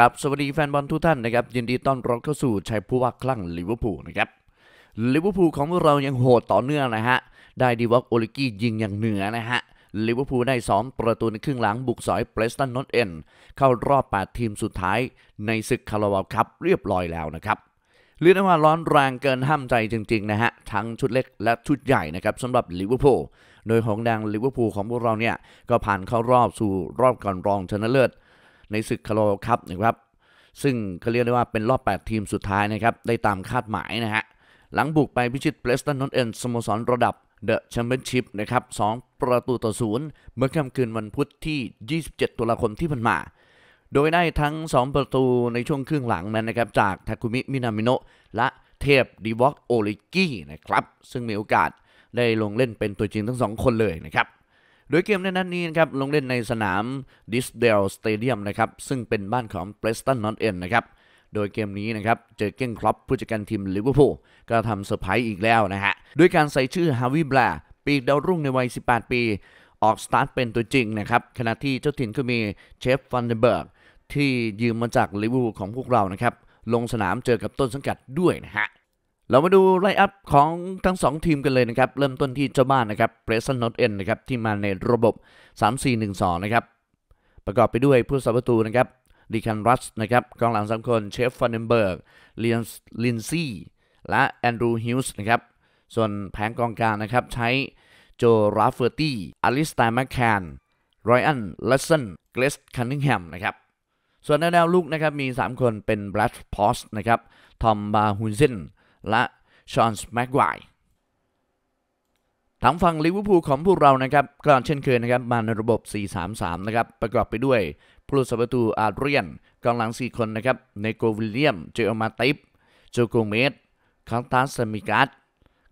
ครับสวัสดีแฟนบอลทุกท่านนะครับยินดีต้อนรับเข้าสู่ชัยผู้ว่าคลั่งลิเวอร์พูลนะครับลิเวอร์พูลของเรายังโหดต่อเนื่องนะฮะได้ดีวอกโอลิกี้ยิงอย่างเหนือนะฮะลิเวอร์พูลได้ซ้อมประตูในครึ่งหลังบุกสอยเปรสตันนอตเอ็นเข้ารอบ8ทีมสุดท้ายในศึกคาราบาวครับเรียบร้อยแล้วนะครับเรียกได้ว่าร้อนแรงเกินห้ามใจจริงๆนะฮะทั้งชุดเล็กและชุดใหญ่นะครับสำหรับลิเวอร์พูลโดยของแดงลิเวอร์พูลของพวกเราเนี่ยก็ผ่านเข้ารอบสู่รอบก่อนรองชนะเลิศในศึกคาร์โลครับนะครับ ซึ่งเขาเรียกได้ว่าเป็นรอบ 8 ทีมสุดท้ายนะครับ ได้ตามคาดหมายนะฮะหลังบุกไป พิชิตเพลสตันนอตเอ็นสโมสรระดับเดอะแชมเปี้ยนชิพนะครับสองประตูต่อศูนย์ เมื่อค่ำคืนวันพุธที่ 27ตุลาคมที่ผ่านมา โดยได้ทั้ง 2 ประตูในช่วงครึ่งหลังนั้นนะครับ จากทาคุมิมินามิโนะและเทพดีวอกโอลิกี้นะครับซึ่งมีโอกาสได้ลงเล่นเป็นตัวจริงทั้งสองคนเลยนะครับโดยเกมในนัดนี้นะครับลงเล่นในสนามดิสเดลสเตเดียมนะครับซึ่งเป็นบ้านของเพรสตันนอตเอ็นนะครับโดยเกมนี้นะครับเจอเก้งครอปผู้จัดการทีมลิเวอร์พูลก็ทำเซอร์ไพรส์อีกแล้วนะฮะด้วยการใส่ชื่อฮาวิบลาปีกดาวรุ่งในวัย 18 ปี ออกสตาร์ทเป็นตัวจริงนะครับขณะที่เจ้าถิ่นก็มีเชฟฟันเดเบิร์กที่ยืมมาจากลิเวอร์พูลของพวกเรานะครับลงสนามเจอกับต้นสังกัดด้วยนะฮะเรามาดูไลอัพของทั้ง2ทีมกันเลยนะครับ เริ่มต้นที่เจ้าบ้านนะครับเพรสันนอตเอ็นนะครับที่มาในระบบ 3-4-1-2 นะครับ ประกอบไปด้วยผู้สับประตูนะครับ ดิคันรัสนะครับ กองหลังสามคนเชฟฟอนเดนเบิร์กเลียนลินซีและแอนดรูฮิลส์นะครับ ส่วนแผงกองกลางนะครับ ใช้โจราฟเฟอร์ตี้ อลิสตาแมคแคนรอยอันลัสเซนเกรสคันนิงแฮมนะครับ ส่วนแนวลูกนะครับ มี3คนเป็นแบล็ดพอสนะครับ ทอมบาฮูเซนและ ชอนส์ แม็กไวทางฝั่งลิเวอร์พูลของพวกเรานะครับก็เช่นเคยนะครับ มาในระบบ 4-3-3 นะครับ ประกอบไปด้วย ผู้รักษาประตูอาเรียนกองหลัง 4 คนนะครับ เนโกวิลเลียม เจอมาติปโจโกเมสคาร์ตัสามิกัส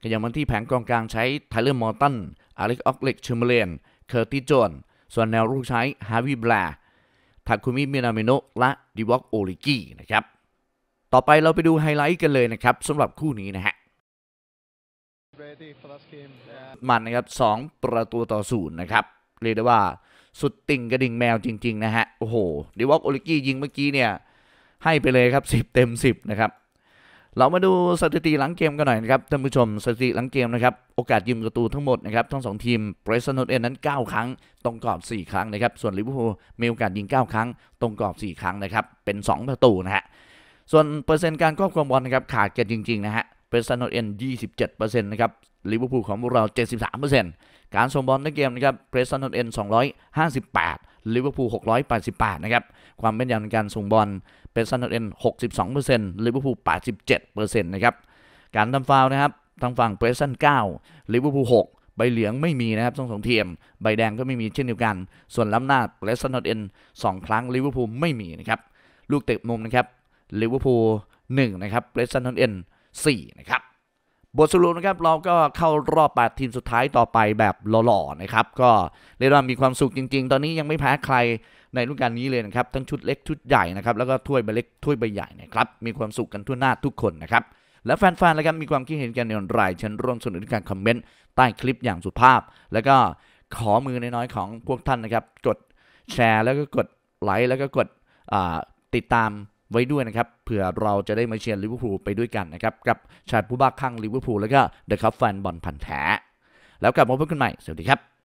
ขยับมงที่แผงกองกลางใช้ ไทเลอร์มอร์ตันอารลกออกเล็กชชมเเลนเคอร์ติจอนส่วนแนวรุกใช้ฮาวิบลาทาคุมิมินาเมโนและดิวอกโอลิกี้นะครับต่อไปเราไปดูไฮไลท์กันเลยนะครับสำหรับคู่นี้นะฮะมันนะครับสองประตูต่อศูนย์นะครับเรียกได้ว่าสุดติ่งกระดิ่งแมวจริงๆนะฮะโอ้โหดิวอกโอลิกี้ยิงเมื่อกี้เนี่ยให้ไปเลยครับ10 เต็ม 10นะครับเรามาดูสถิติหลังเกมกันหน่อยนะครับท่านผู้ชมสถิติหลังเกมนะครับโอกาสยิงประตูทั้งหมดนะครับทั้งสองทีมเบรสันโนเอ็นนั้น 9 ครั้งตรงกรอบ 4 ครั้งนะครับ ส่วนลิเวอร์พูลมีโอกาสยิง9ครั้งตรงกรอบ 4 ครั้งนะครับ เป็น 2 ประตูนะฮะส่วนเปอร์เซ็นต์การครอบครองบอลนะครับขาดกันจริงๆ นะฮะ เปร็นต์เอ็นยี่สิบเจ็ดเปอร์เซ็นต์นะครับ ลิเวอร์พูลของพวกเราเจ็ดสิบสามเปอร์เซ็นต์การส่งบอลในเกมนะครับ เปรสเซ็นตเอ็นสองร้อยห้าสิบแปดลิเวอร์พูลหกร้อยแปดสิบแปดนะครับ ความเป็นอย่างในการส่งบอล เปร็นต์เอ็นหกสิบสองเปอร์เซ็นต์ลิเวอร์พูลแปดสิบเจ็ดเปอร์เซ็นต์นะครับ การทำฟาวนะครับ ทางฝั่งเปรสซัน9เก้าลิเวอร์พูลหกใบเหลืองไม่มีนะครับทั้งสองทีมใบแดงก็ไม่มีเช่นเดียวกัน ส่วนล้ำหน้าเรสันตเอ็น2ครั้งลิเวอร์พูลไม่มีนะครับลูกเตะมุมนะครับลิเวอร์พูลหนึ่งนะครับ เรสันทอนเอ็นสี่นะครับบทสรุปนะครับเราก็เข้ารอบ8ทีมสุดท้ายต่อไปแบบหล่อๆนะครับก็เรียกว่ามีความสุขจริงๆ ตอนนี้ยังไม่แพ้ใครในรุ่นการนี้เลยนะครับทั้งชุดเล็กชุดใหญ่นะครับแล้วก็ถ้วยใบเล็กถ้วยใบใหญ่นะครับมีความสุขกันทั่วหน้าทุกคนนะครับและแฟนๆแล้วกันมีความคิดเห็นกันอย่างไเชัญนร่วมสนุนการคอมเมนต์ใต้คลิปอย่างสุภาพ แล้วก็ขอมือน้อยๆของพวกท่านนะครับ กดแชร์แล้วก็กดไลค์แล้วก็กดติดตามไว้ด้วยนะครับ เผื่อเราจะได้มาเชียร์ลิเวอร์พูลไปด้วยกันนะครับ กับชาติผู้บ้าคลั่งลิเวอร์พูลแล้วก็เดอะคัพแฟนบอลพันแท้แล้วกลับมาพบกันใหม่ สวัสดีครับ